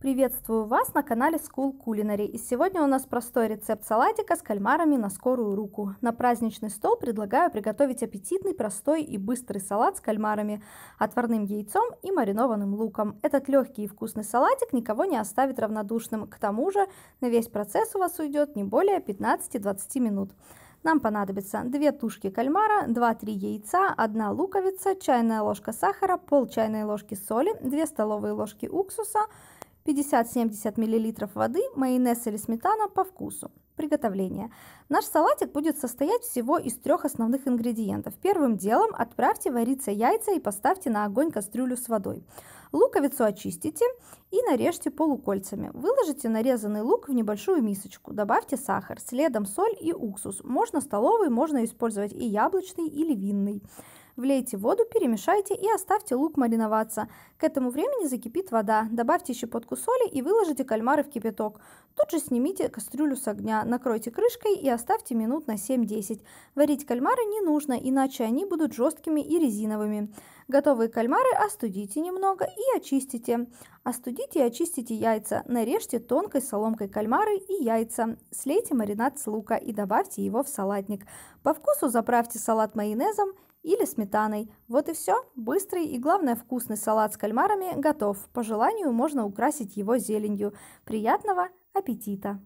Приветствую вас на канале School Culinary и сегодня у нас простой рецепт салатика с кальмарами на скорую руку. На праздничный стол предлагаю приготовить аппетитный, простой и быстрый салат с кальмарами, отварным яйцом и маринованным луком. Этот легкий и вкусный салатик никого не оставит равнодушным, к тому же на весь процесс у вас уйдет не более 15-20 минут. Нам понадобится 2 тушки кальмара, 2-3 яйца, 1 луковица, чайная ложка сахара, пол чайной ложки соли, 2 столовые ложки уксуса, 50-70 мл воды, майонез или сметана по вкусу. Приготовление. Наш салатик будет состоять всего из трех основных ингредиентов. Первым делом отправьте вариться яйца и поставьте на огонь кастрюлю с водой. Луковицу очистите и нарежьте полукольцами. Выложите нарезанный лук в небольшую мисочку. Добавьте сахар, следом соль и уксус. Можно столовый, можно использовать и яблочный, или винный. Влейте воду, перемешайте и оставьте лук мариноваться. К этому времени закипит вода. Добавьте щепотку соли и выложите кальмары в кипяток. Тут же снимите кастрюлю с огня, накройте крышкой и оставьте минут на 7-10. Варить кальмары не нужно, иначе они будут жесткими и резиновыми. Готовые кальмары остудите немного и очистите. Остудите и очистите яйца. Нарежьте тонкой соломкой кальмары и яйца. Слейте маринад с лука и добавьте его в салатник. По вкусу заправьте салат майонезом или сметаной. Вот и все. Быстрый и, главное, вкусный салат с кальмарами готов. По желанию можно украсить его зеленью. Приятного аппетита!